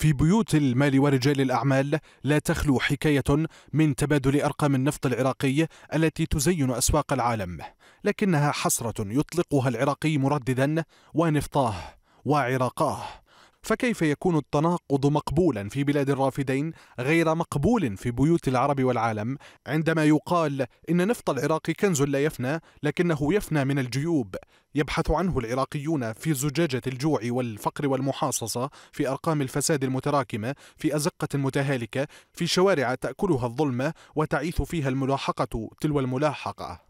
في بيوت المال ورجال الأعمال لا تخلو حكاية من تبادل أرقام النفط العراقي التي تزين أسواق العالم لكنها حسرة يطلقها العراقي مرددا ونفطاه وعراقاه فكيف يكون التناقض مقبولا في بلاد الرافدين غير مقبول في بيوت العرب والعالم عندما يقال إن نفط العراق كنز لا يفنى لكنه يفنى من الجيوب يبحث عنه العراقيون في زجاجة الجوع والفقر والمحاصصة في أرقام الفساد المتراكمة في أزقة متهالكة في شوارع تأكلها الظلمة وتعيث فيها الملاحقة تلو الملاحقة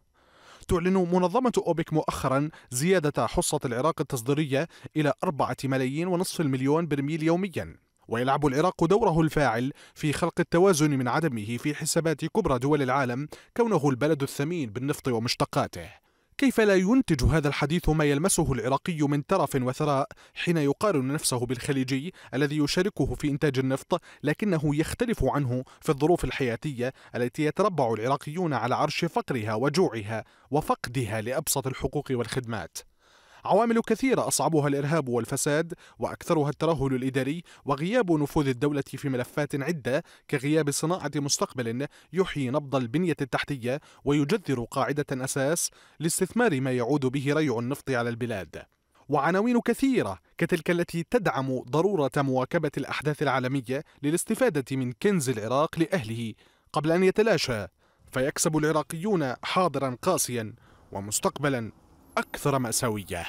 تعلن منظمة أوبك مؤخرا زيادة حصة العراق التصديرية إلى أربعة ملايين ونصف المليون برميل يوميا ويلعب العراق دوره الفاعل في خلق التوازن من عدمه في حسابات كبرى دول العالم كونه البلد الثمين بالنفط ومشتقاته كيف لا ينتج هذا الحديث ما يلمسه العراقي من ترف وثراء حين يقارن نفسه بالخليجي الذي يشاركه في إنتاج النفط لكنه يختلف عنه في الظروف الحياتية التي يتربع العراقيون على عرش فقرها وجوعها وفقدها لأبسط الحقوق والخدمات عوامل كثيرة أصعبها الإرهاب والفساد وأكثرها الترهل الإداري وغياب نفوذ الدولة في ملفات عدة كغياب صناعة مستقبل يحيي نبض البنية التحتية ويجذر قاعدة أساس لاستثمار ما يعود به ريع النفط على البلاد وعناوين كثيرة كتلك التي تدعم ضرورة مواكبة الأحداث العالمية للاستفادة من كنز العراق لأهله قبل أن يتلاشى فيكسب العراقيون حاضرا قاسيا ومستقبلا أكثر مأساوية